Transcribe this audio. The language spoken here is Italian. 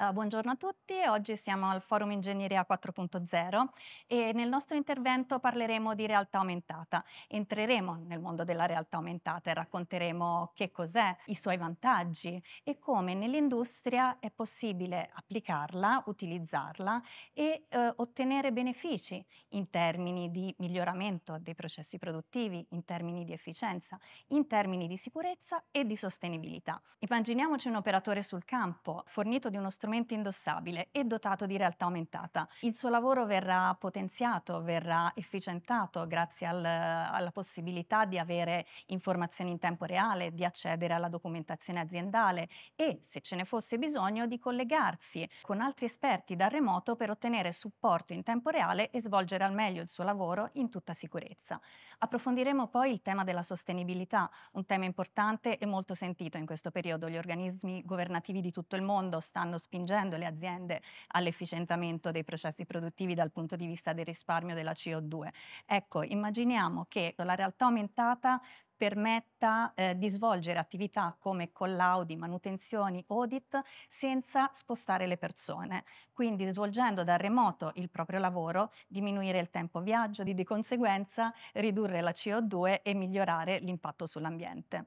Uh, buongiorno a tutti, oggi siamo al Forum Ingegneria 4.0 e nel nostro intervento parleremo di realtà aumentata. Entreremo nel mondo della realtà aumentata e racconteremo che cos'è, i suoi vantaggi e come nell'industria è possibile applicarla, utilizzarla e uh, ottenere benefici in termini di miglioramento dei processi produttivi, in termini di efficienza, in termini di sicurezza e di sostenibilità. Immaginiamoci un operatore sul campo fornito di uno strumento strumento indossabile e dotato di realtà aumentata. Il suo lavoro verrà potenziato, verrà efficientato grazie al, alla possibilità di avere informazioni in tempo reale, di accedere alla documentazione aziendale e, se ce ne fosse bisogno, di collegarsi con altri esperti da remoto per ottenere supporto in tempo reale e svolgere al meglio il suo lavoro in tutta sicurezza. Approfondiremo poi il tema della sostenibilità, un tema importante e molto sentito in questo periodo. Gli organismi governativi di tutto il mondo stanno spingendo spingendo le aziende all'efficientamento dei processi produttivi dal punto di vista del risparmio della CO2. Ecco, immaginiamo che la realtà aumentata permetta eh, di svolgere attività come collaudi, manutenzioni, audit senza spostare le persone, quindi svolgendo da remoto il proprio lavoro, diminuire il tempo viaggio, e di conseguenza ridurre la CO2 e migliorare l'impatto sull'ambiente.